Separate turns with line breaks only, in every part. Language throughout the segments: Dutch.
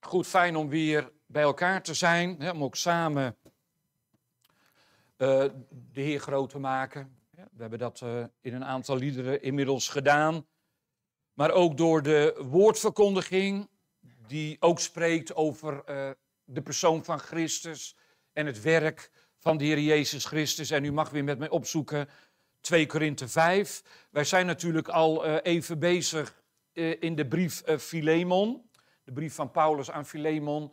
Goed, fijn om weer bij elkaar te zijn, hè, om ook samen eh, de Heer groot te maken. We hebben dat eh, in een aantal liederen inmiddels gedaan. Maar ook door de woordverkondiging, die ook spreekt over eh, de persoon van Christus en het werk van de Heer Jezus Christus. En u mag weer met mij opzoeken 2 Korinthe 5. Wij zijn natuurlijk al even bezig in de brief Filemon de brief van Paulus aan Philemon.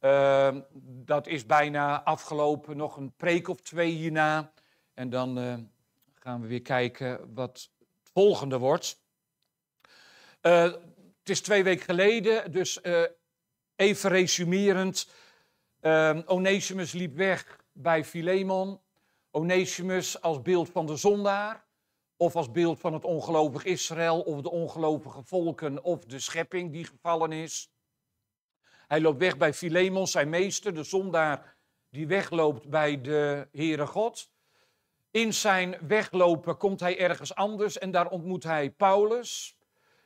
Ehm, dat is bijna afgelopen, nog een preek of twee hierna. En dan eh, gaan we weer kijken wat het volgende wordt. Eh, het is twee weken geleden, dus eh, even resumerend. Ehm, Onesimus liep weg bij Philemon. Onesimus als beeld van de zondaar of als beeld van het ongelovig Israël of de ongelovige volken of de schepping die gevallen is. Hij loopt weg bij Philemon, zijn meester, de zondaar die wegloopt bij de Heere God. In zijn weglopen komt hij ergens anders en daar ontmoet hij Paulus,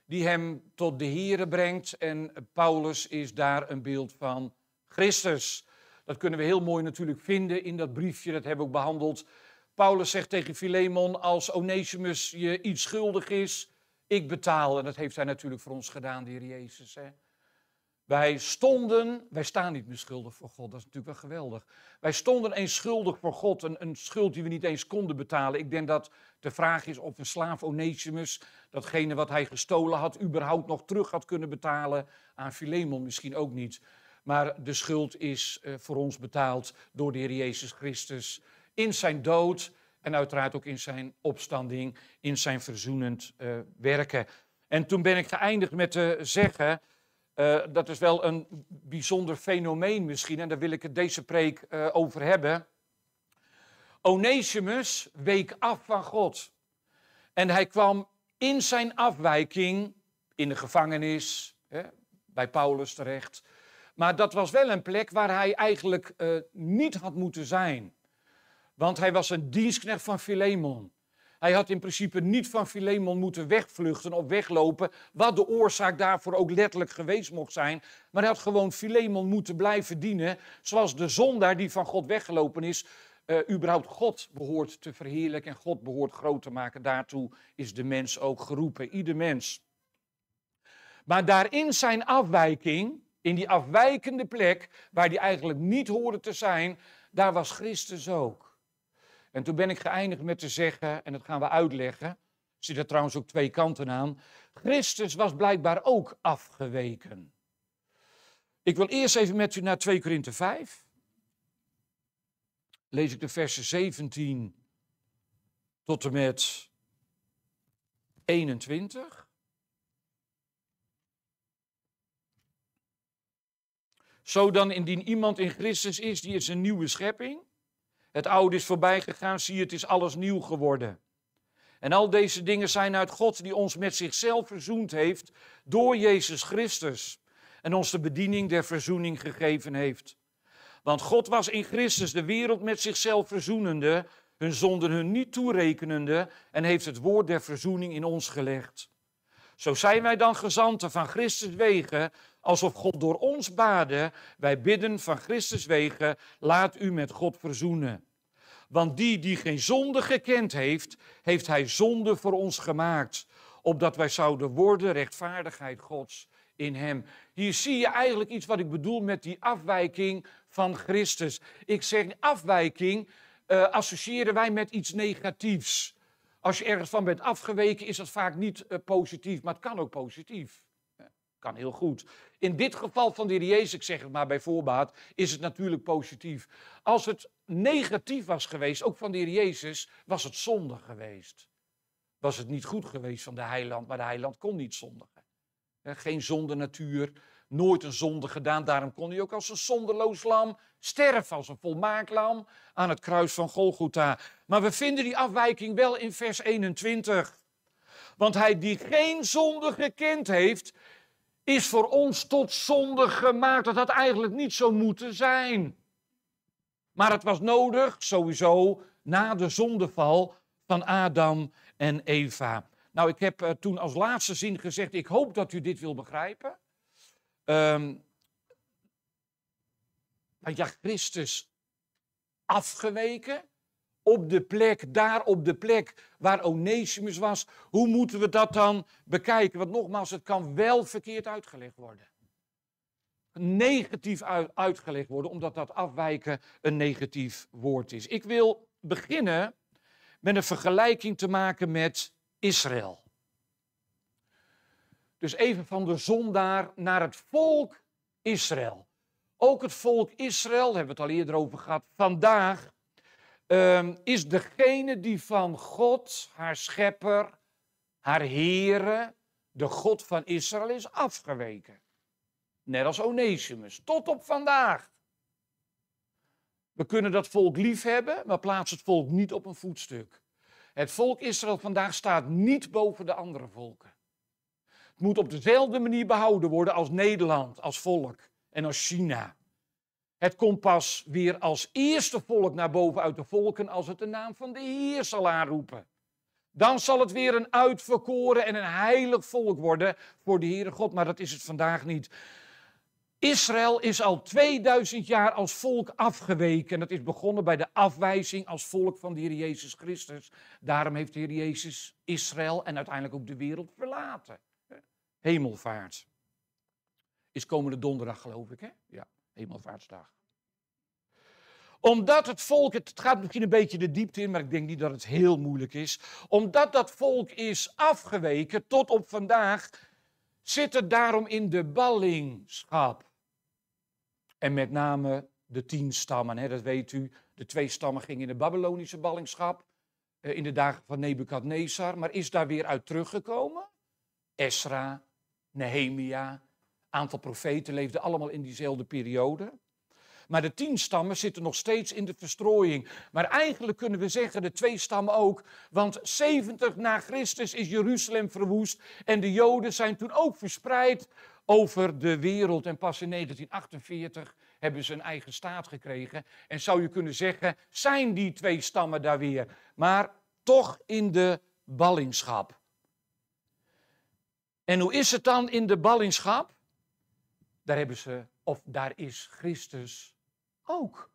die hem tot de Heere brengt. En Paulus is daar een beeld van Christus. Dat kunnen we heel mooi natuurlijk vinden in dat briefje, dat hebben we ook behandeld Paulus zegt tegen Philemon, als Onesimus je iets schuldig is, ik betaal. En dat heeft hij natuurlijk voor ons gedaan, de Heer Jezus. Hè? Wij stonden, wij staan niet meer schuldig voor God, dat is natuurlijk wel geweldig. Wij stonden eens schuldig voor God, een, een schuld die we niet eens konden betalen. Ik denk dat de vraag is of een slaaf Onesimus datgene wat hij gestolen had, überhaupt nog terug had kunnen betalen. Aan Philemon misschien ook niet. Maar de schuld is eh, voor ons betaald door de Heer Jezus Christus in zijn dood en uiteraard ook in zijn opstanding, in zijn verzoenend eh, werken. En toen ben ik geëindigd met te zeggen, eh, dat is wel een bijzonder fenomeen misschien, en daar wil ik het deze preek eh, over hebben. Onesimus week af van God. En hij kwam in zijn afwijking in de gevangenis, hè, bij Paulus terecht. Maar dat was wel een plek waar hij eigenlijk niet had moeten zijn. Want hij was een dienstknecht van Philemon. Hij had in principe niet van Philemon moeten wegvluchten of weglopen, wat de oorzaak daarvoor ook letterlijk geweest mocht zijn. Maar hij had gewoon Philemon moeten blijven dienen, zoals de zondaar die van God weggelopen is, uh, überhaupt God behoort te verheerlijken en God behoort groot te maken. Daartoe is de mens ook geroepen, ieder mens. Maar daarin zijn afwijking, in die afwijkende plek waar die eigenlijk niet hoorde te zijn, daar was Christus ook. En toen ben ik geëindigd met te zeggen, en dat gaan we uitleggen, Er zie er trouwens ook twee kanten aan, Christus was blijkbaar ook afgeweken. Ik wil eerst even met u naar 2 Korinthe 5. Lees ik de versen 17 tot en met 21. Zo dan, indien iemand in Christus is, die is een nieuwe schepping. Het oude is voorbij gegaan, zie het is alles nieuw geworden. En al deze dingen zijn uit God die ons met zichzelf verzoend heeft door Jezus Christus en ons de bediening der verzoening gegeven heeft. Want God was in Christus de wereld met zichzelf verzoenende, hun zonden hun niet toerekenende en heeft het woord der verzoening in ons gelegd. Zo zijn wij dan gezanten van Christus wegen, alsof God door ons bade. Wij bidden van Christus wegen, laat u met God verzoenen. Want die die geen zonde gekend heeft, heeft hij zonde voor ons gemaakt, opdat wij zouden worden rechtvaardigheid Gods in hem. Hier zie je eigenlijk iets wat ik bedoel met die afwijking van Christus. Ik zeg afwijking, uh, associëren wij met iets negatiefs als je ergens van bent afgeweken, is dat vaak niet eh, positief, maar het kan ook positief. kan heel goed. In dit geval van de heer Jezus, ik zeg het maar bij voorbaat, is het natuurlijk positief. Als het negatief was geweest, ook van de heer Jezus, was het zonde geweest. Was het niet goed geweest van de heiland, maar de heiland kon niet zondigen. Geen zonde natuur, nooit een zonde gedaan. Daarom kon hij ook als een zonderloos lam sterven, als een volmaakt lam aan het kruis van Golgotha. Maar we vinden die afwijking wel in vers 21. Want hij die geen zonde gekend heeft, is voor ons tot zonde gemaakt. Dat had eigenlijk niet zo moeten zijn. Maar het was nodig, sowieso, na de zondeval van Adam en Eva. Nou, ik heb eh, toen als laatste zin gezegd: ik hoop dat u dit wil begrijpen. Um, ja, Christus afgeweken op de plek, daar op de plek waar Onesimus was. Hoe moeten we dat dan bekijken? Want nogmaals, het kan wel verkeerd uitgelegd worden. Negatief uitgelegd worden, omdat dat afwijken een negatief woord is. Ik wil beginnen met een vergelijking te maken met Israël. Dus even van de zondaar naar het volk Israël. Ook het volk Israël, daar hebben we het al eerder over gehad, vandaag ehm, is degene die van God, haar schepper, haar Here, de God van Israël, is afgeweken. Net als Onesimus, tot op vandaag. We kunnen dat volk lief hebben, maar plaats het volk niet op een voetstuk. Het volk Israël vandaag staat niet boven de andere volken. Het moet op dezelfde manier behouden worden als Nederland, als volk en als China. Het komt pas weer als eerste volk naar boven uit de volken als het de naam van de Heer zal aanroepen. Dan zal het weer een uitverkoren en een heilig volk worden voor de Heere God, maar dat is het vandaag niet. Israël is al 2000 jaar als volk afgeweken. dat is begonnen bij de afwijzing als volk van de Heer Jezus Christus. Daarom heeft de Heer Jezus Israël en uiteindelijk ook de wereld verlaten hemelvaart. Is komende donderdag, geloof ik, hè? Ja, hemelvaartsdag. Omdat het volk, het gaat misschien een beetje de diepte in, maar ik denk niet dat het heel moeilijk is. Omdat dat volk is afgeweken tot op vandaag, zit het daarom in de ballingschap. En met name de tien stammen, hè, dat weet u. De twee stammen gingen in de Babylonische ballingschap eh, in de dagen van Nebukadnezar, maar is daar weer uit teruggekomen. Esra Nehemia, een aantal profeten leefden allemaal in diezelfde periode. Maar de tien stammen zitten nog steeds in de verstrooiing. Maar eigenlijk kunnen we zeggen de twee stammen ook. Want 70 na Christus is Jeruzalem verwoest. En de Joden zijn toen ook verspreid over de wereld. En pas in 1948 hebben ze een eigen staat gekregen. En zou je kunnen zeggen, zijn die twee stammen daar weer? Maar toch in de ballingschap. En hoe is het dan in de ballingschap? Daar hebben ze, of daar is Christus ook.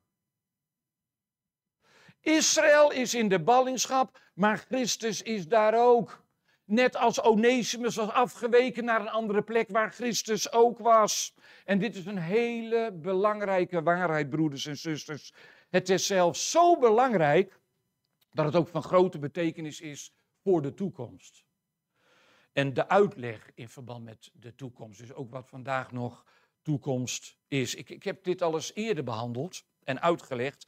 Israël is in de ballingschap, maar Christus is daar ook. Net als Onesimus was afgeweken naar een andere plek waar Christus ook was. En dit is een hele belangrijke waarheid, broeders en zusters. Het is zelfs zo belangrijk dat het ook van grote betekenis is voor de toekomst en de uitleg in verband met de toekomst. Dus ook wat vandaag nog toekomst is. Ik, ik heb dit alles eerder behandeld en uitgelegd.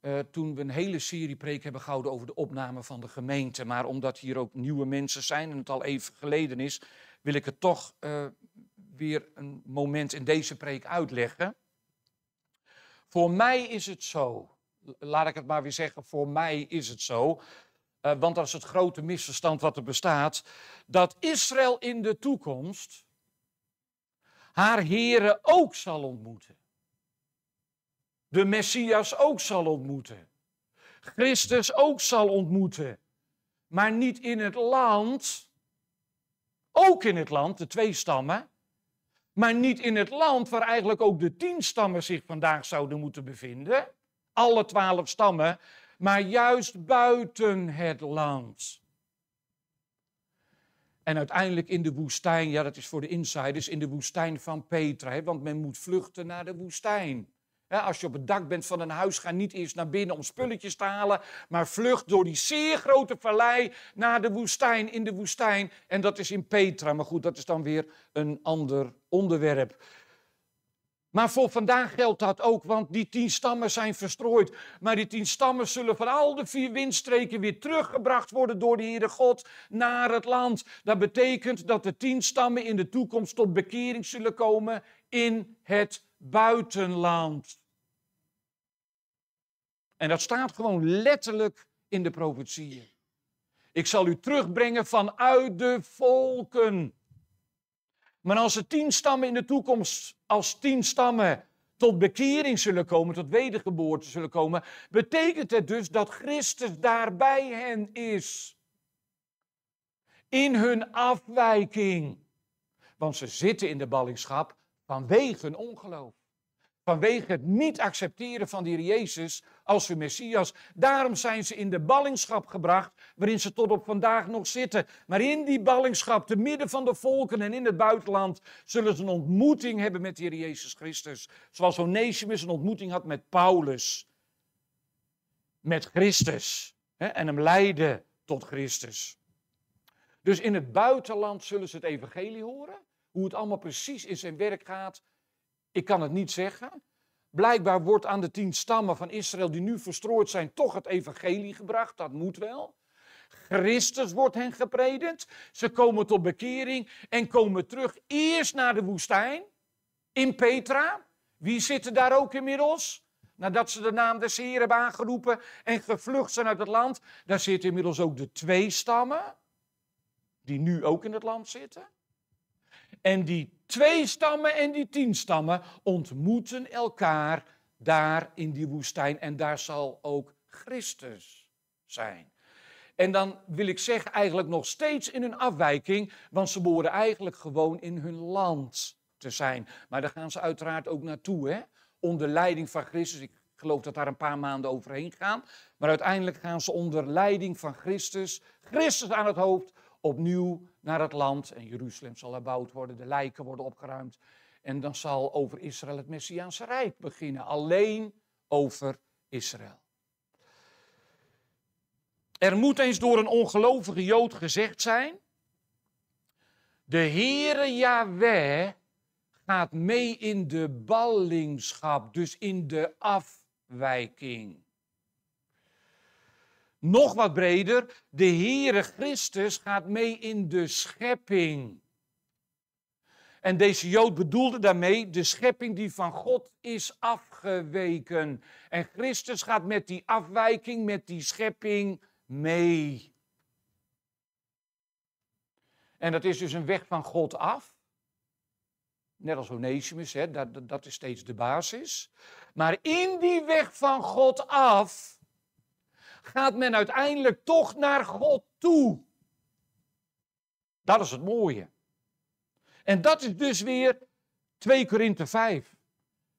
Eh, toen we een hele serie preek hebben gehouden over de opname van de gemeente. Maar omdat hier ook nieuwe mensen zijn en het al even geleden is, wil ik het toch eh, weer een moment in deze preek uitleggen. Voor mij is het zo, laat ik het maar weer zeggen, voor mij is het zo eh, want dat is het grote misverstand wat er bestaat, dat Israël in de toekomst haar heren ook zal ontmoeten. De Messias ook zal ontmoeten. Christus ook zal ontmoeten. Maar niet in het land, ook in het land, de twee stammen, maar niet in het land waar eigenlijk ook de tien stammen zich vandaag zouden moeten bevinden. Alle twaalf stammen maar juist buiten het land. En uiteindelijk in de woestijn, ja dat is voor de insiders, in de woestijn van Petra, hè, want men moet vluchten naar de woestijn. als je op het dak bent van een huis, ga niet eerst naar binnen om spulletjes te halen, maar vlucht door die zeer grote vallei naar de woestijn, in de woestijn. En dat is in Petra, maar goed, dat is dan weer een ander onderwerp. Maar voor vandaag geldt dat ook, want die tien stammen zijn verstrooid. Maar die tien stammen zullen van al de vier windstreken weer teruggebracht worden door de Heere God naar het land. Dat betekent dat de tien stammen in de toekomst tot bekering zullen komen in het buitenland. En dat staat gewoon letterlijk in de profetieën. Ik zal u terugbrengen vanuit de volken. Maar als de tien stammen in de toekomst als tien stammen tot bekering zullen komen, tot wedergeboorte zullen komen, betekent het dus dat Christus daar bij hen is. In hun afwijking. Want ze zitten in de ballingschap vanwege hun ongeloof. Vanwege het niet accepteren van de Heer Jezus als hun Messias. Daarom zijn ze in de ballingschap gebracht, waarin ze tot op vandaag nog zitten. Maar in die ballingschap, te midden van de volken en in het buitenland, zullen ze een ontmoeting hebben met de Heer Jezus Christus. Zoals Onesimus een ontmoeting had met Paulus. Met Christus. Hè, en hem leiden tot Christus. Dus in het buitenland zullen ze het evangelie horen. Hoe het allemaal precies in zijn werk gaat ik kan het niet zeggen. Blijkbaar wordt aan de tien stammen van Israël die nu verstrooid zijn, toch het evangelie gebracht. Dat moet wel. Christus wordt hen gepredikt. Ze komen tot bekering en komen terug eerst naar de woestijn in Petra. Wie zitten daar ook inmiddels? Nadat ze de naam des Heer hebben aangeroepen en gevlucht zijn uit het land, daar zitten inmiddels ook de twee stammen, die nu ook in het land zitten. En die twee stammen en die tien stammen ontmoeten elkaar daar in die woestijn. En daar zal ook Christus zijn. En dan wil ik zeggen, eigenlijk nog steeds in een afwijking, want ze behoren eigenlijk gewoon in hun land te zijn. Maar daar gaan ze uiteraard ook naartoe, hè? onder leiding van Christus. Ik geloof dat daar een paar maanden overheen gaan. Maar uiteindelijk gaan ze onder leiding van Christus, Christus aan het hoofd, opnieuw naar het land en Jeruzalem zal herbouwd worden, de lijken worden opgeruimd en dan zal over Israël het Messiaanse Rijk beginnen. Alleen over Israël. Er moet eens door een ongelovige Jood gezegd zijn: De Heere Yahweh gaat mee in de ballingschap, dus in de afwijking nog wat breder, de Heere Christus gaat mee in de schepping. En deze Jood bedoelde daarmee de schepping die van God is afgeweken. En Christus gaat met die afwijking, met die schepping mee. En dat is dus een weg van God af. Net als Onesimus, hè, dat, dat is steeds de basis. Maar in die weg van God af gaat men uiteindelijk toch naar God toe. Dat is het mooie. En dat is dus weer 2 Korinthe 5,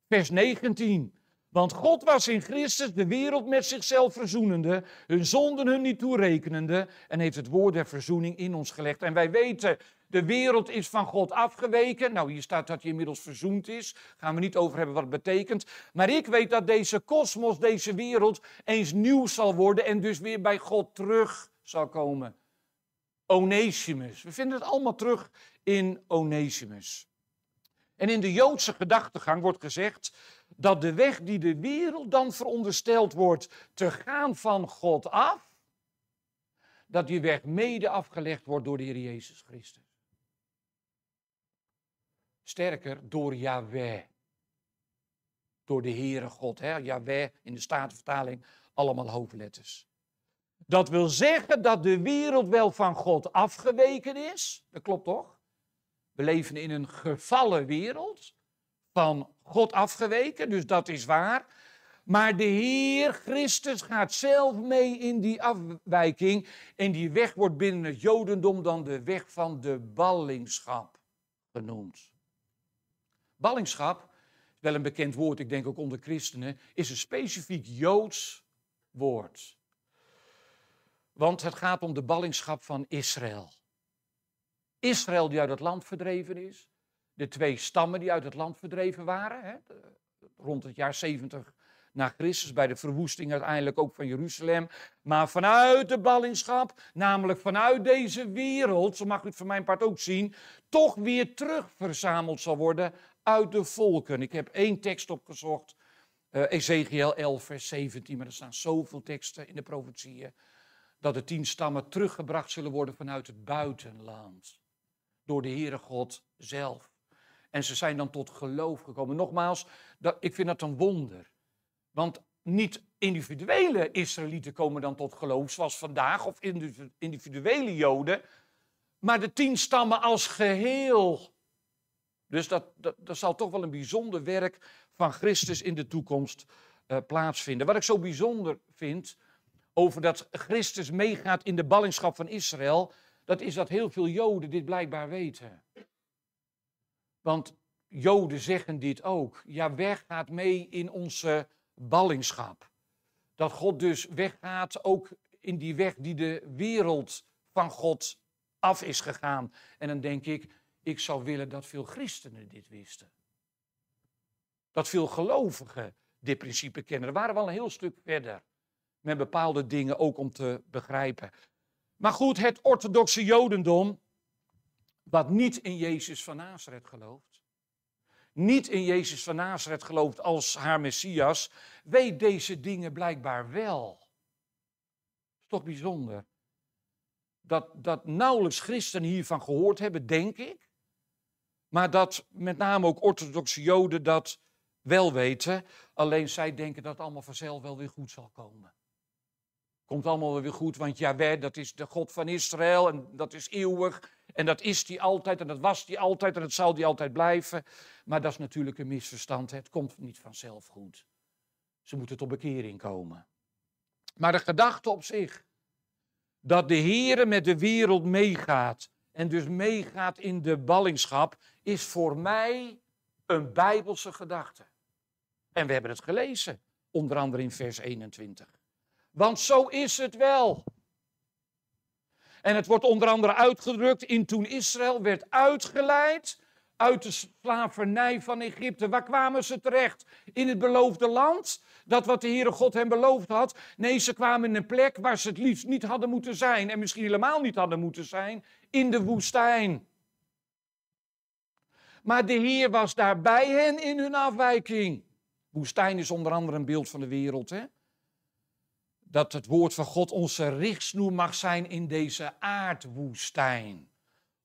vers 19. Want God was in Christus de wereld met zichzelf verzoenende, hun zonden hun niet toerekenende, en heeft het woord der verzoening in ons gelegd. En wij weten de wereld is van God afgeweken. Nou, hier staat dat hij inmiddels verzoend is. Gaan we niet over hebben wat het betekent. Maar ik weet dat deze kosmos, deze wereld, eens nieuw zal worden en dus weer bij God terug zal komen. Onesimus. We vinden het allemaal terug in Onesimus. En in de Joodse gedachtegang wordt gezegd dat de weg die de wereld dan verondersteld wordt te gaan van God af, dat die weg mede afgelegd wordt door de Heer Jezus Christus. Sterker, door Yahweh. Door de Heere God. Hè? Yahweh in de Statenvertaling, allemaal hoofdletters. Dat wil zeggen dat de wereld wel van God afgeweken is. Dat klopt toch? We leven in een gevallen wereld. Van God afgeweken, dus dat is waar. Maar de Heer Christus gaat zelf mee in die afwijking. En die weg wordt binnen het Jodendom dan de weg van de ballingschap genoemd. Ballingschap, wel een bekend woord, ik denk ook onder christenen, is een specifiek Joods woord. Want het gaat om de ballingschap van Israël. Israël die uit het land verdreven is, de twee stammen die uit het land verdreven waren, hè, rond het jaar 70 na Christus, bij de verwoesting uiteindelijk ook van Jeruzalem. Maar vanuit de ballingschap, namelijk vanuit deze wereld, zo mag u het van mijn part ook zien, toch weer terug verzameld zal worden uit de volken. Ik heb één tekst opgezocht, uh, Ezekiel 11, vers 17, maar er staan zoveel teksten in de profetieën, dat de tien stammen teruggebracht zullen worden vanuit het buitenland, door de Heere God zelf. En ze zijn dan tot geloof gekomen. Nogmaals, dat, ik vind dat een wonder. Want niet individuele Israëlieten komen dan tot geloof, zoals vandaag, of individuele Joden, maar de tien stammen als geheel. Dus dat, dat, zal toch wel een bijzonder werk van Christus in de toekomst eh, plaatsvinden. Wat ik zo bijzonder vind over dat Christus meegaat in de ballingschap van Israël, dat is dat heel veel Joden dit blijkbaar weten. Want Joden zeggen dit ook. Ja, weg gaat mee in onze ballingschap. Dat God dus weggaat ook in die weg die de wereld van God af is gegaan. En dan denk ik, ik zou willen dat veel christenen dit wisten. Dat veel gelovigen dit principe kennen. Daar waren wel een heel stuk verder met bepaalde dingen ook om te begrijpen. Maar goed, het orthodoxe Jodendom, wat niet in Jezus van Nazareth gelooft, niet in Jezus van Nazareth gelooft als haar Messias, weet deze dingen blijkbaar wel. is toch bijzonder dat, dat nauwelijks christenen hiervan gehoord hebben, denk ik. Maar dat met name ook orthodoxe Joden dat wel weten. Alleen zij denken dat het allemaal vanzelf wel weer goed zal komen. Komt allemaal weer goed, want ja, dat is de God van Israël en dat is eeuwig. En dat is die altijd en dat was die altijd en dat zal die altijd blijven. Maar dat is natuurlijk een misverstand. Hè? Het komt niet vanzelf goed. Ze moeten tot bekering komen. Maar de gedachte op zich, dat de Heer met de wereld meegaat, en dus meegaat in de ballingschap, is voor mij een bijbelse gedachte. En we hebben het gelezen, onder andere in vers 21. Want zo is het wel. En het wordt onder andere uitgedrukt in toen Israël werd uitgeleid uit de slavernij van Egypte. Waar kwamen ze terecht? In het beloofde land? Dat wat de Heere God hen beloofd had? Nee, ze kwamen in een plek waar ze het liefst niet hadden moeten zijn. En misschien helemaal niet hadden moeten zijn. In de woestijn. Maar de Heer was daar bij hen in hun afwijking. Woestijn is onder andere een beeld van de wereld. Hè? Dat het woord van God onze richtsnoer mag zijn in deze aardwoestijn.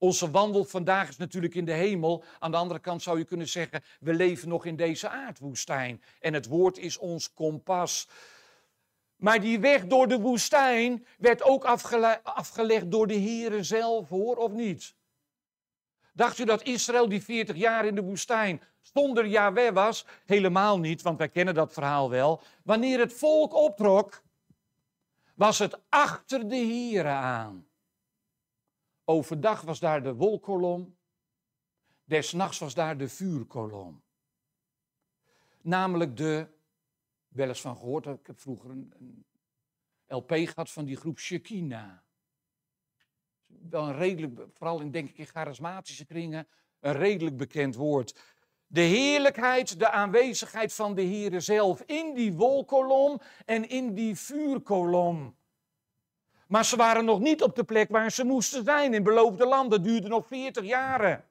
Onze wandel vandaag is natuurlijk in de hemel. Aan de andere kant zou je kunnen zeggen, we leven nog in deze aardwoestijn. En het woord is ons kompas. Maar die weg door de woestijn werd ook afgelegd door de Heren zelf, hoor, of niet? Dacht u dat Israël die 40 jaar in de woestijn zonder Yahweh was? Helemaal niet, want wij kennen dat verhaal wel. Wanneer het volk optrok, was het achter de Heren aan. Overdag was daar de wolkolom. Desnachts was daar de vuurkolom. Namelijk de, wel eens van gehoord, ik heb vroeger een, een LP gehad van die groep Shekina. Wel een redelijk, vooral in denk ik in charismatische kringen, een redelijk bekend woord. De heerlijkheid, de aanwezigheid van de Here zelf in die wolkolom en in die vuurkolom. Maar ze waren nog niet op de plek waar ze moesten zijn. In beloofde landen duurde nog 40 jaren.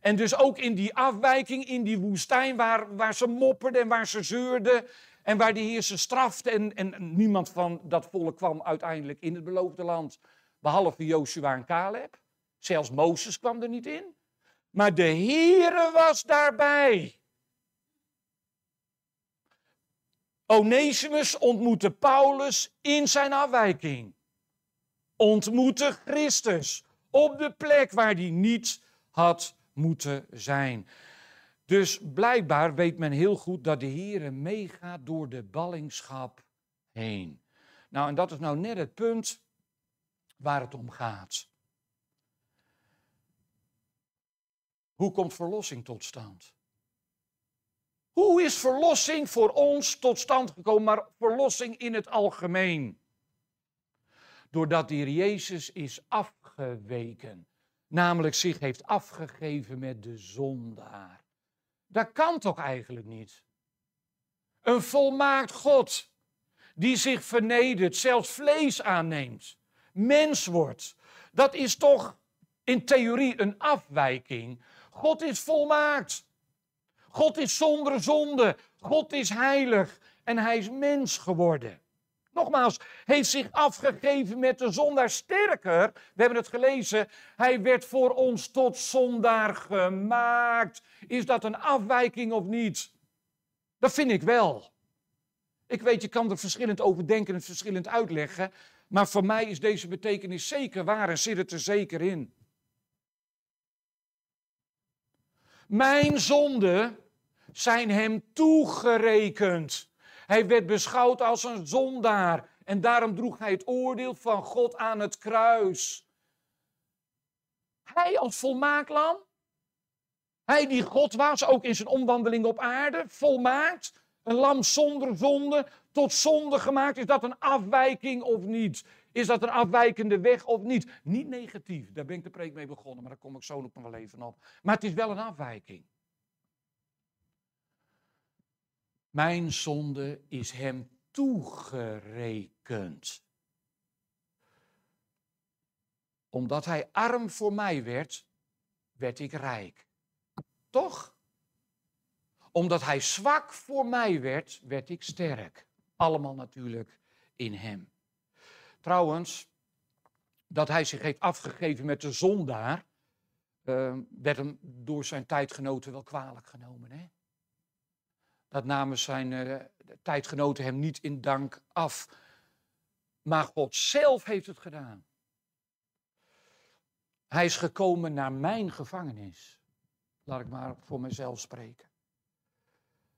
En dus ook in die afwijking, in die woestijn waar, waar ze mopperden en waar ze zeurden. En waar de Heer ze strafte. En, en niemand van dat volk kwam uiteindelijk in het beloofde land. Behalve Joshua en Caleb. Zelfs Mozes kwam er niet in. Maar de Heere was daarbij. Onesimus ontmoette Paulus in zijn afwijking. Ontmoette Christus op de plek waar hij niet had moeten zijn. Dus blijkbaar weet men heel goed dat de Heer meegaat door de ballingschap heen. Nou, en dat is nou net het punt waar het om gaat. Hoe komt verlossing tot stand? Hoe is verlossing voor ons tot stand gekomen, maar verlossing in het algemeen? Doordat de Jezus is afgeweken, namelijk zich heeft afgegeven met de zondaar. Dat kan toch eigenlijk niet? Een volmaakt God die zich vernedert, zelfs vlees aanneemt, mens wordt. Dat is toch in theorie een afwijking. God is volmaakt. God is zonder zonde. God is heilig. En hij is mens geworden. Nogmaals, heeft zich afgegeven met de zondaar. Sterker, we hebben het gelezen, hij werd voor ons tot zondaar gemaakt. Is dat een afwijking of niet? Dat vind ik wel. Ik weet, je kan er verschillend over denken en verschillend uitleggen. Maar voor mij is deze betekenis zeker waar en zit het er zeker in. Mijn zonden zijn hem toegerekend. Hij werd beschouwd als een zondaar. En daarom droeg hij het oordeel van God aan het kruis. Hij als volmaakt lam. Hij die God was, ook in zijn omwandeling op aarde, volmaakt. Een lam zonder zonde, tot zonde gemaakt. Is dat een afwijking of niet? Is dat een afwijkende weg of niet? Niet negatief, daar ben ik de preek mee begonnen, maar daar kom ik zo nog wel even op. Maar het is wel een afwijking. Mijn zonde is hem toegerekend. Omdat hij arm voor mij werd, werd ik rijk. Toch? Omdat hij zwak voor mij werd, werd ik sterk. Allemaal natuurlijk in hem trouwens, dat hij zich heeft afgegeven met de zondaar, uh, werd hem door zijn tijdgenoten wel kwalijk genomen. Hè? Dat namen zijn eh, tijdgenoten hem niet in dank af. Maar God zelf heeft het gedaan. Hij is gekomen naar mijn gevangenis. Laat ik maar voor mezelf spreken.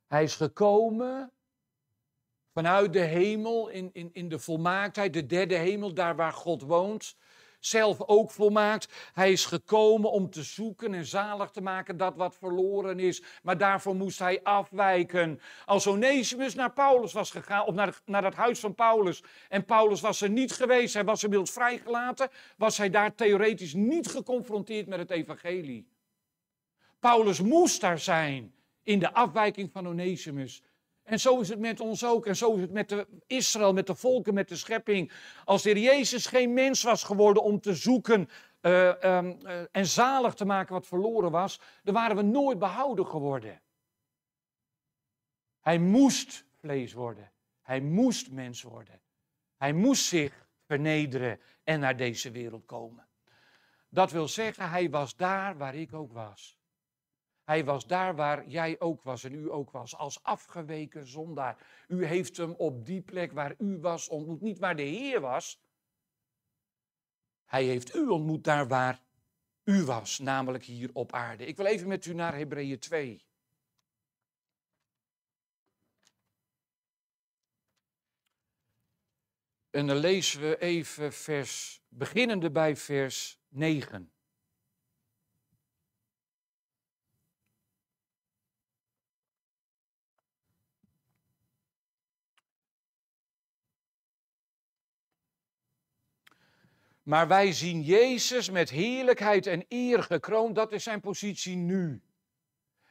Hij is gekomen vanuit de hemel, in, in, in de volmaaktheid, de derde hemel, daar waar God woont, zelf ook volmaakt. Hij is gekomen om te zoeken en zalig te maken dat wat verloren is. Maar daarvoor moest hij afwijken. Als Onesimus naar Paulus was gegaan, of naar, naar dat huis van Paulus, en Paulus was er niet geweest, hij was inmiddels vrijgelaten, was hij daar theoretisch niet geconfronteerd met het evangelie. Paulus moest daar zijn in de afwijking van Onesimus. En zo is het met ons ook. En zo is het met de Israël, met de volken, met de schepping. Als de Heer Jezus geen mens was geworden om te zoeken eh, ehm, eh, en zalig te maken wat verloren was, dan waren we nooit behouden geworden. Hij moest vlees worden. Hij moest mens worden. Hij moest zich vernederen en naar deze wereld komen. Dat wil zeggen, hij was daar waar ik ook was. Hij was daar waar jij ook was en u ook was, als afgeweken zondaar. U heeft hem op die plek waar u was ontmoet, niet waar de Heer was. Hij heeft u ontmoet daar waar u was, namelijk hier op aarde. Ik wil even met u naar Hebreeën 2. En dan lezen we even vers, beginnende bij vers 9. Maar wij zien Jezus met heerlijkheid en eer gekroond. Dat is zijn positie nu.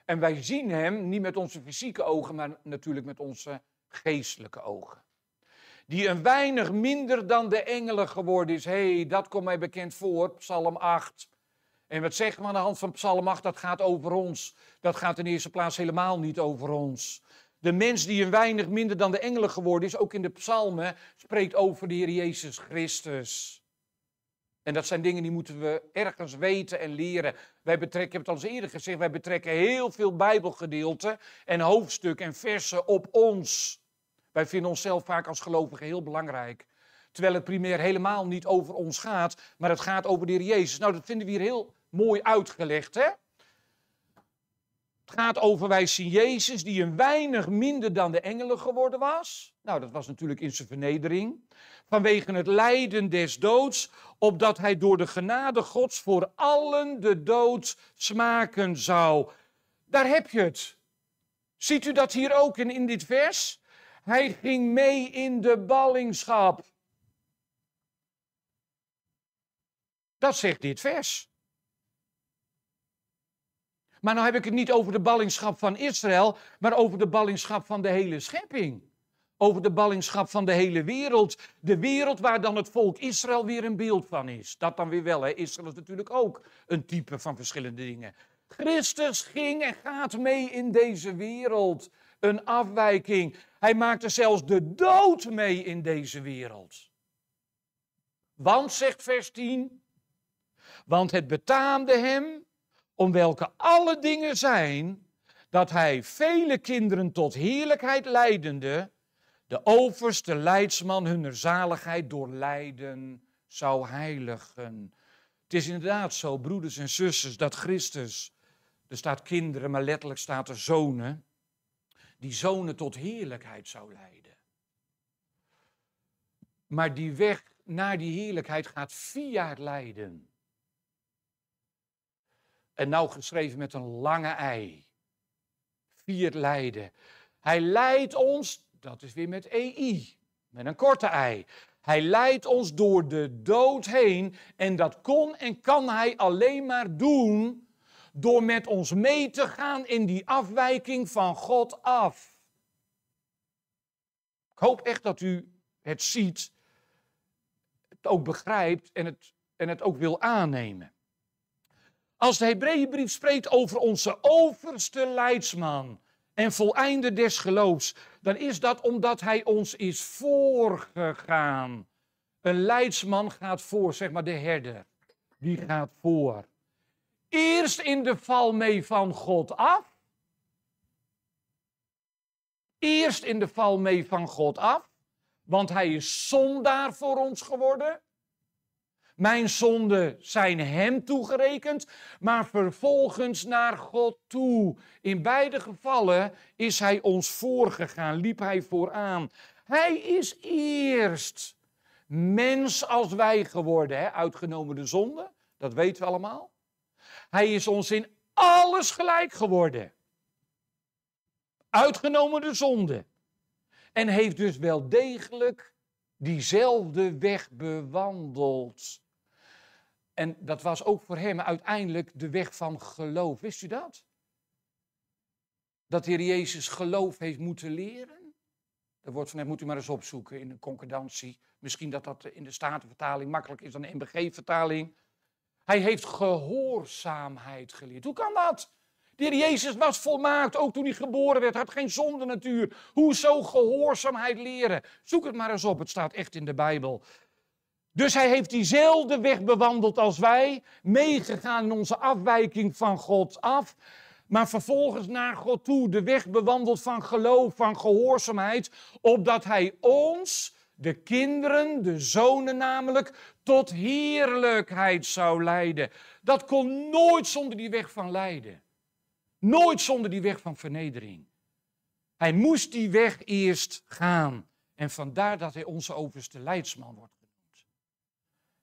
En wij zien hem niet met onze fysieke ogen, maar natuurlijk met onze geestelijke ogen. Die een weinig minder dan de engelen geworden is. Hé, hey, dat komt mij bekend voor, Psalm 8. En wat zegt we aan de hand van Psalm 8? Dat gaat over ons. Dat gaat in eerste plaats helemaal niet over ons. De mens die een weinig minder dan de engelen geworden is, ook in de psalmen, spreekt over de Heer Jezus Christus. En dat zijn dingen die moeten we ergens weten en leren. Wij betrekken, ik heb het al eens eerder gezegd, wij betrekken heel veel Bijbelgedeelten en hoofdstukken en versen op ons. Wij vinden onszelf vaak als gelovigen heel belangrijk. Terwijl het primair helemaal niet over ons gaat, maar het gaat over de Heer Jezus. Nou, dat vinden we hier heel mooi uitgelegd, hè? Het gaat over wijzien Jezus, die een weinig minder dan de engelen geworden was. Nou, dat was natuurlijk in zijn vernedering. Vanwege het lijden des doods, opdat hij door de genade Gods voor allen de dood smaken zou. Daar heb je het. Ziet u dat hier ook in dit vers? Hij ging mee in de ballingschap. Dat zegt dit vers. Maar nou heb ik het niet over de ballingschap van Israël, maar over de ballingschap van de hele schepping. Over de ballingschap van de hele wereld. De wereld waar dan het volk Israël weer een beeld van is. Dat dan weer wel, hè? Israël is natuurlijk ook een type van verschillende dingen. Christus ging en gaat mee in deze wereld. Een afwijking. Hij maakte zelfs de dood mee in deze wereld. Want, zegt vers 10, want het betaamde hem om welke alle dingen zijn, dat hij vele kinderen tot heerlijkheid leidende, de overste leidsman hunner zaligheid door lijden zou heiligen. Het is inderdaad zo, broeders en zusters, dat Christus, er staat kinderen, maar letterlijk staat er zonen, die zonen tot heerlijkheid zou leiden. Maar die weg naar die heerlijkheid gaat via het lijden. En nou geschreven met een lange ei. Vier lijden. Hij leidt ons, dat is weer met EI, met een korte ei. Hij leidt ons door de dood heen. En dat kon en kan hij alleen maar doen door met ons mee te gaan in die afwijking van God af. Ik hoop echt dat u het ziet, het ook begrijpt en het, en het ook wil aannemen. Als de Hebreeënbrief spreekt over onze overste leidsman en volleinde des geloofs, dan is dat omdat hij ons is voorgegaan. Een leidsman gaat voor, zeg maar de herder. Die gaat voor. Eerst in de val mee van God af. Eerst in de val mee van God af. Want hij is zondaar voor ons geworden. Mijn zonden zijn hem toegerekend, maar vervolgens naar God toe. In beide gevallen is hij ons voorgegaan, liep hij vooraan. Hij is eerst mens als wij geworden, hè? uitgenomen de zonde, dat weten we allemaal. Hij is ons in alles gelijk geworden, uitgenomen de zonde. En heeft dus wel degelijk diezelfde weg bewandeld. En dat was ook voor hem uiteindelijk de weg van geloof. Wist u dat? Dat de Heer Jezus geloof heeft moeten leren. Dat woord van hem moet u maar eens opzoeken in de concordantie. Misschien dat dat in de Statenvertaling makkelijk is dan de NBG-vertaling. Hij heeft gehoorzaamheid geleerd. Hoe kan dat? De Heer Jezus was volmaakt, ook toen hij geboren werd. had geen zonde natuur. Hoezo gehoorzaamheid leren? Zoek het maar eens op, het staat echt in de Bijbel. Dus hij heeft diezelfde weg bewandeld als wij, meegegaan in onze afwijking van God af, maar vervolgens naar God toe, de weg bewandeld van geloof, van gehoorzaamheid, opdat hij ons, de kinderen, de zonen namelijk, tot heerlijkheid zou leiden. Dat kon nooit zonder die weg van lijden. Nooit zonder die weg van vernedering. Hij moest die weg eerst gaan. En vandaar dat hij onze overste leidsman wordt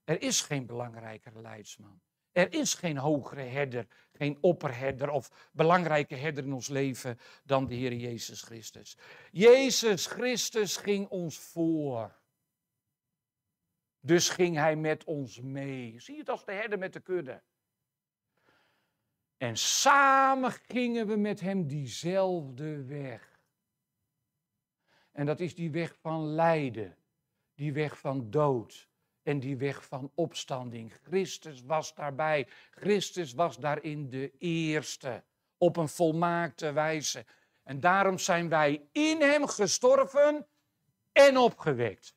er is geen belangrijkere leidsman. Er is geen hogere herder, geen opperherder of belangrijke herder in ons leven dan de Heer Jezus Christus. Jezus Christus ging ons voor. Dus ging hij met ons mee. Zie je het als de herder met de kudde. En samen gingen we met hem diezelfde weg. En dat is die weg van lijden, die weg van dood, en die weg van opstanding. Christus was daarbij. Christus was daarin de eerste. Op een volmaakte wijze. En daarom zijn wij in Hem gestorven en opgewekt.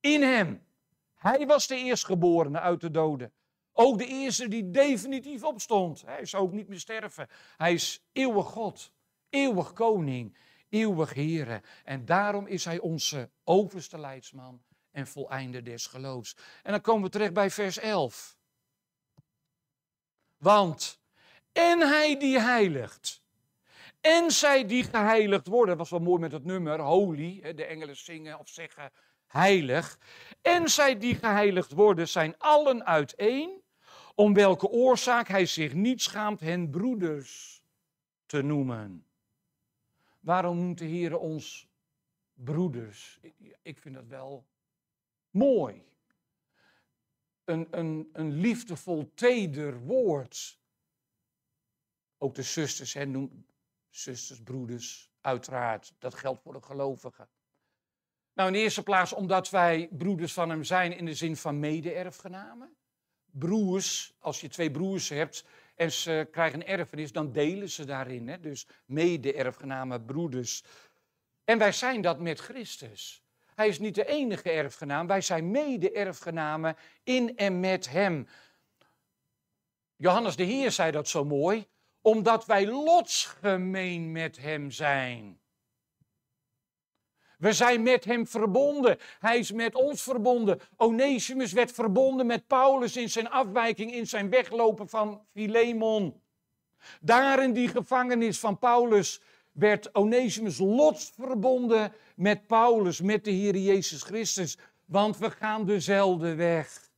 In Hem. Hij was de eerstgeborene uit de doden. Ook de eerste die definitief opstond. Hij zou ook niet meer sterven. Hij is eeuwig God, eeuwig koning, eeuwig Here. En daarom is hij onze overste leidsman en voleinder des geloofs. En dan komen we terecht bij vers 11. Want en hij die heiligt en zij die geheiligd worden, dat was wel mooi met het nummer, holy, de engelen zingen of zeggen heilig. En zij die geheiligd worden zijn allen uiteen, om welke oorzaak hij zich niet schaamt hen broeders te noemen. Waarom noemt de Heer ons broeders? Ik vind dat wel mooi. Een, een, een liefdevol, teder woord. Ook de zusters, hè, noem, zusters, broeders, uiteraard. Dat geldt voor de gelovigen. Nou, in de eerste plaats omdat wij broeders van hem zijn in de zin van mede-erfgenamen. Broers, als je twee broers hebt en ze krijgen erfenis, dan delen ze daarin. Hè? Dus mede-erfgenamen, broeders. En wij zijn dat met Christus. Hij is niet de enige erfgenaam, wij zijn mede-erfgenamen in en met hem. Johannes de Heer zei dat zo mooi, omdat wij lotsgemeen met hem zijn. We zijn met hem verbonden. Hij is met ons verbonden. Onesimus werd verbonden met Paulus in zijn afwijking, in zijn weglopen van Philemon. Daar in die gevangenis van Paulus werd Onesimus lotsverbonden met Paulus, met de Heer Jezus Christus. Want we gaan dezelfde weg.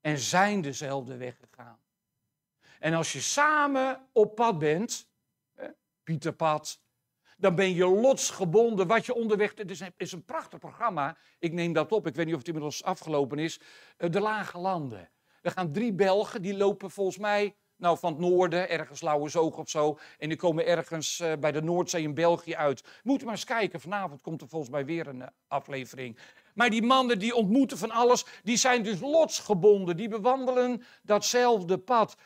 En zijn dezelfde weg gegaan. En als je samen op pad bent, Pieterpad, dan ben je lotsgebonden. Wat je onderweg. Het is, is een prachtig programma. Ik neem dat op. Ik weet niet of het inmiddels afgelopen is. Eh, de Lage Landen. Er gaan drie Belgen, die lopen volgens mij nou, van het noorden, ergens Lauwersoog of zo. En die komen ergens eh, bij de Noordzee in België uit. Moet maar eens kijken, vanavond komt er volgens mij weer een eh, aflevering. Maar die mannen die ontmoeten van alles, die zijn dus lotsgebonden. Die bewandelen datzelfde pad.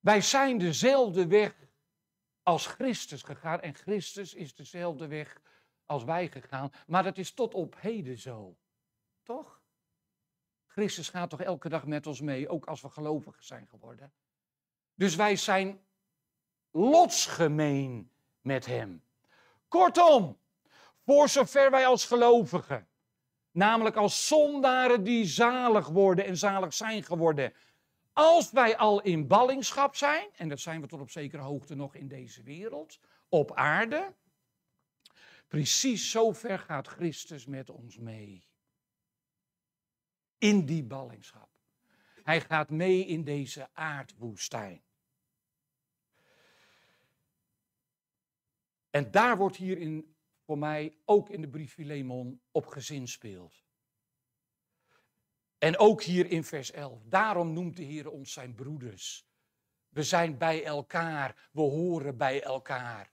Wij zijn dezelfde weg als Christus gegaan. En Christus is dezelfde weg als wij gegaan. Maar dat is tot op heden zo. Toch? Christus gaat toch elke dag met ons mee, ook als we gelovig zijn geworden. Dus wij zijn lotsgemeen met Hem. Kortom, voor zover wij als gelovigen, namelijk als zondaren die zalig worden en zalig zijn geworden, als wij al in ballingschap zijn, en dat zijn we tot op zekere hoogte nog in deze wereld, op aarde, precies zover gaat Christus met ons mee in die ballingschap. Hij gaat mee in deze aardwoestijn. En daar wordt hier voor mij ook in de brief Filemon op gezin gezinspeeld. En ook hier in vers 11. Daarom noemt de Heer ons zijn broeders. We zijn bij elkaar, we horen bij elkaar.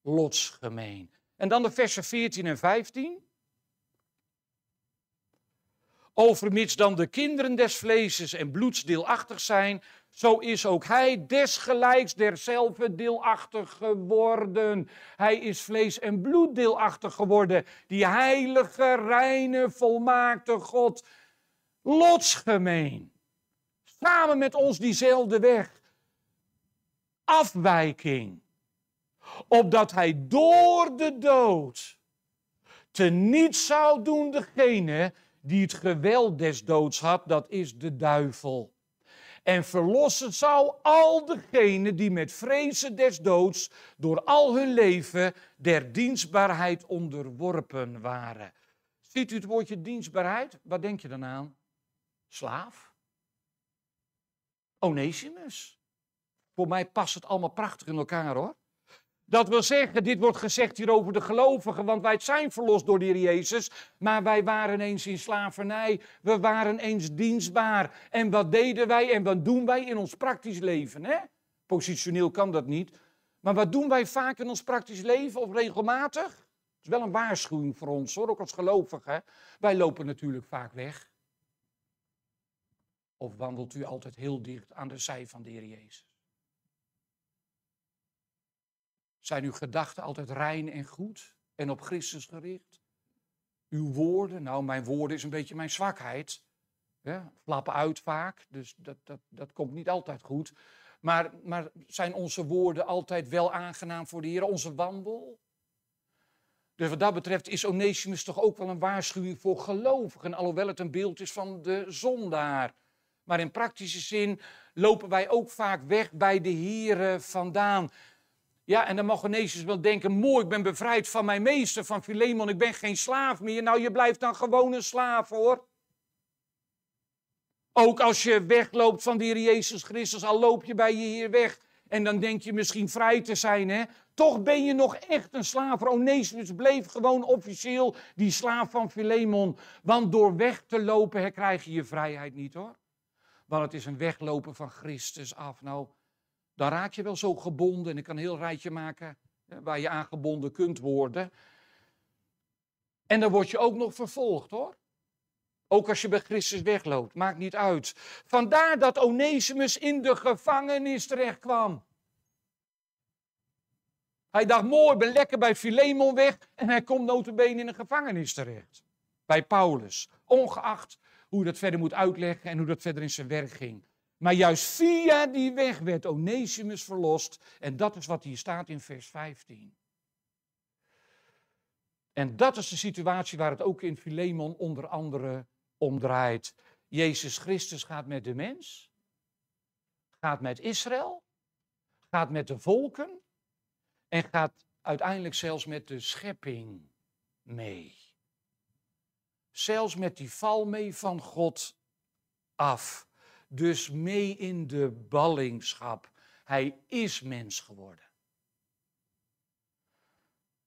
Lotsgemeen. En dan de versen 14 en 15. Overmits dan de kinderen des vleeses en bloeds deelachtig zijn, zo is ook hij desgelijks derzelfde deelachtig geworden. Hij is vlees en bloed deelachtig geworden. Die heilige, reine, volmaakte God. Lotsgemeen. Samen met ons diezelfde weg. Afwijking. Opdat hij door de dood te niet zou doen degene die het geweld des doods had, dat is de duivel. En verlossen zou al degenen die met vrezen des doods door al hun leven der dienstbaarheid onderworpen waren. Ziet u het woordje dienstbaarheid? Wat denk je dan aan? Slaaf? Onesimus? Voor mij past het allemaal prachtig in elkaar hoor. Dat wil zeggen, dit wordt gezegd hier over de gelovigen, want wij zijn verlost door de Heer Jezus, maar wij waren eens in slavernij, we waren eens dienstbaar. En wat deden wij en wat doen wij in ons praktisch leven? Hè? Positioneel kan dat niet, maar wat doen wij vaak in ons praktisch leven of regelmatig? Het is wel een waarschuwing voor ons hoor, ook als gelovigen. Wij lopen natuurlijk vaak weg. Of wandelt u altijd heel dicht aan de zij van de Heer Jezus? Zijn uw gedachten altijd rein en goed en op Christus gericht? Uw woorden, nou mijn woorden is een beetje mijn zwakheid. Ja, flappen uit vaak, dus dat, dat, dat komt niet altijd goed. Maar, maar zijn onze woorden altijd wel aangenaam voor de Heer, onze wandel? Dus wat dat betreft is Onesimus toch ook wel een waarschuwing voor gelovigen, alhoewel het een beeld is van de zondaar. Maar in praktische zin lopen wij ook vaak weg bij de Here vandaan. Ja, en dan mag Onesius wel denken, mooi, ik ben bevrijd van mijn meester, van Filemon, ik ben geen slaaf meer. Nou, je blijft dan gewoon een slaaf hoor. Ook als je wegloopt van de Heer Jezus Christus, al loop je bij je Heer weg. En dan denk je misschien vrij te zijn, hè? Toch ben je nog echt een slaaf. Onesimus bleef gewoon officieel die slaaf van Filemon. Want door weg te lopen krijg je je vrijheid niet, hoor. Want het is een weglopen van Christus af. Nou, dan raak je wel zo gebonden. En ik kan een heel rijtje maken eh, waar je aan gebonden kunt worden. En dan word je ook nog vervolgd hoor. Ook als je bij Christus wegloopt, maakt niet uit. Vandaar dat Onesimus in de gevangenis terechtkwam. Hij dacht, mooi, ben lekker bij Filemon weg. En hij komt notabene in een gevangenis terecht. Bij Paulus. Ongeacht hoe je dat verder moet uitleggen en hoe dat verder in zijn werk ging. Maar juist via die weg werd Onesimus verlost. En dat is wat hier staat in vers 15. En dat is de situatie waar het ook in Filemon onder andere om draait. Jezus Christus gaat met de mens, gaat met Israël, gaat met de volken en gaat uiteindelijk zelfs met de schepping mee. Zelfs met die val mee van God af dus mee in de ballingschap. Hij is mens geworden.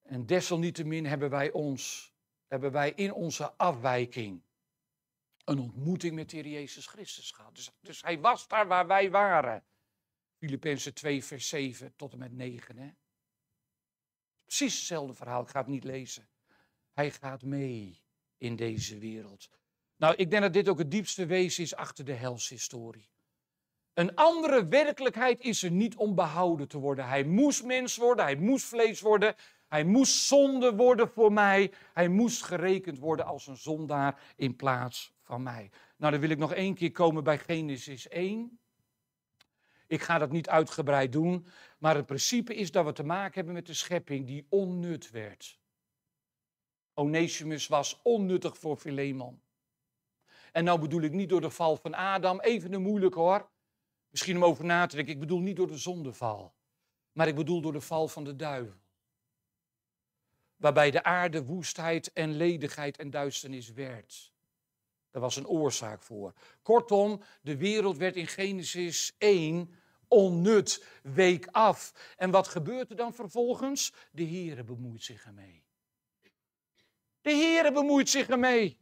En desalniettemin hebben wij, ons, hebben wij in onze afwijking een ontmoeting met de Heer Jezus Christus gehad. Dus, dus hij was daar waar wij waren. Filippenzen 2, vers 7 tot en met 9. Hè? Precies hetzelfde verhaal, ik ga het niet lezen. Hij gaat mee in deze wereld. Nou, ik denk dat dit ook het diepste wezen is achter de helshistorie. Een andere werkelijkheid is er niet om behouden te worden. Hij moest mens worden, hij moest vlees worden, hij moest zonde worden voor mij, hij moest gerekend worden als een zondaar in plaats van mij. Nou, dan wil ik nog één keer komen bij Genesis 1. Ik ga dat niet uitgebreid doen, maar het principe is dat we te maken hebben met de schepping die onnut werd. Onesimus was onnuttig voor Philemon. En nou bedoel ik niet door de val van Adam, even een moeilijke hoor. Misschien om over na te denken. Ik bedoel niet door de zondeval, maar ik bedoel door de val van de duivel. Waarbij de aarde woestheid en ledigheid en duisternis werd. Daar was een oorzaak voor. Kortom, de wereld werd in Genesis 1 onnut, week af. En wat gebeurt er dan vervolgens? De Heere bemoeit zich ermee. De Heere bemoeit zich ermee.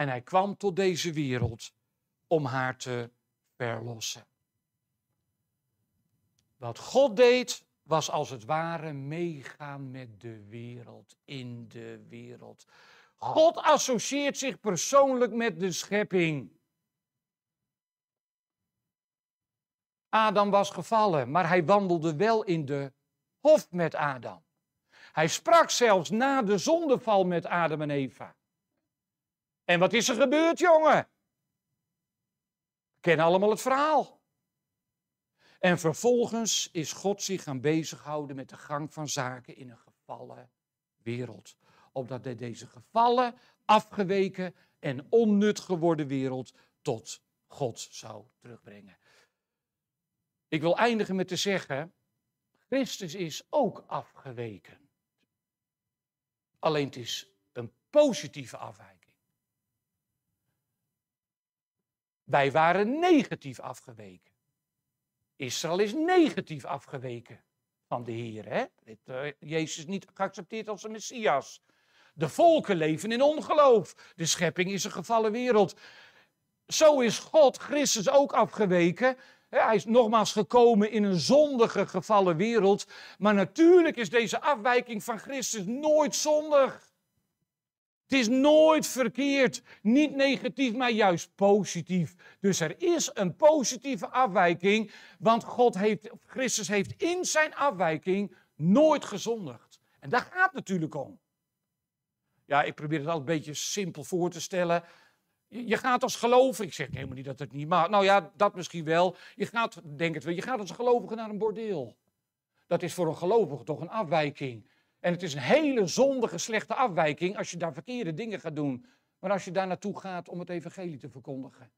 En hij kwam tot deze wereld om haar te verlossen. Wat God deed, was als het ware meegaan met de wereld, in de wereld. God associeert zich persoonlijk met de schepping. Adam was gevallen, maar hij wandelde wel in de hof met Adam. Hij sprak zelfs na de zondeval met Adam en Eva. En wat is er gebeurd, jongen? Ken allemaal het verhaal. En vervolgens is God zich gaan bezighouden met de gang van zaken in een gevallen wereld. Opdat hij deze gevallen, afgeweken en onnut geworden wereld tot God zou terugbrengen. Ik wil eindigen met te zeggen, Christus is ook afgeweken. Alleen het is een positieve afwijking. Wij waren negatief afgeweken. Israël is negatief afgeweken van de Heer. Hè? Eh, Jezus niet geaccepteerd als een Messias. De volken leven in ongeloof. De schepping is een gevallen wereld. Zo is God Christus ook afgeweken. Hij is nogmaals gekomen in een zondige gevallen wereld. Maar natuurlijk is deze afwijking van Christus nooit zondig. Het is nooit verkeerd, niet negatief, maar juist positief. Dus er is een positieve afwijking, want God heeft, Christus heeft in zijn afwijking nooit gezondigd. En daar gaat het natuurlijk om. Ja, ik probeer het altijd een beetje simpel voor te stellen. Je gaat als gelovige, ik zeg helemaal niet dat het niet maar nou ja, dat misschien wel. Je gaat, denk het wel, je gaat als gelovige naar een bordeel. Dat is voor een gelovige toch een afwijking. En het is een hele zondige, slechte afwijking als je daar verkeerde dingen gaat doen. Maar als je daar naartoe gaat om het evangelie te verkondigen,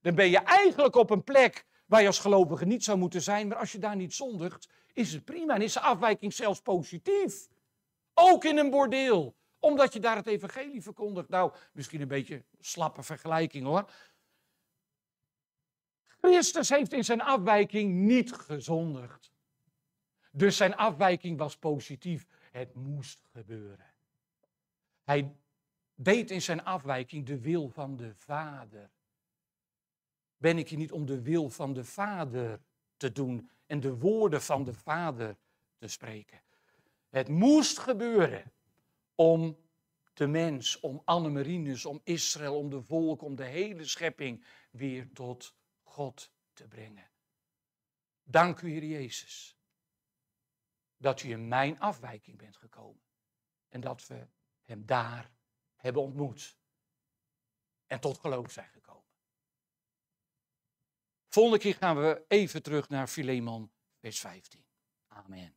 dan ben je eigenlijk op een plek waar je als gelovige niet zou moeten zijn. Maar als je daar niet zondigt, is het prima en is de afwijking zelfs positief. Ook in een bordeel, omdat je daar het evangelie verkondigt. Nou, misschien een beetje slappe vergelijking hoor. Christus heeft in zijn afwijking niet gezondigd. Dus zijn afwijking was positief. Het moest gebeuren. Hij deed in zijn afwijking de wil van de Vader. Ben ik hier niet om de wil van de Vader te doen en de woorden van de Vader te spreken? Het moest gebeuren om de mens, om Annemarines, om Israël, om de volk, om de hele schepping weer tot God te brengen. Dank u, Heer Jezus, dat u in mijn afwijking bent gekomen. En dat we hem daar hebben ontmoet. En tot geloof zijn gekomen. Volgende keer gaan we even terug naar Filemon, vers 15. Amen.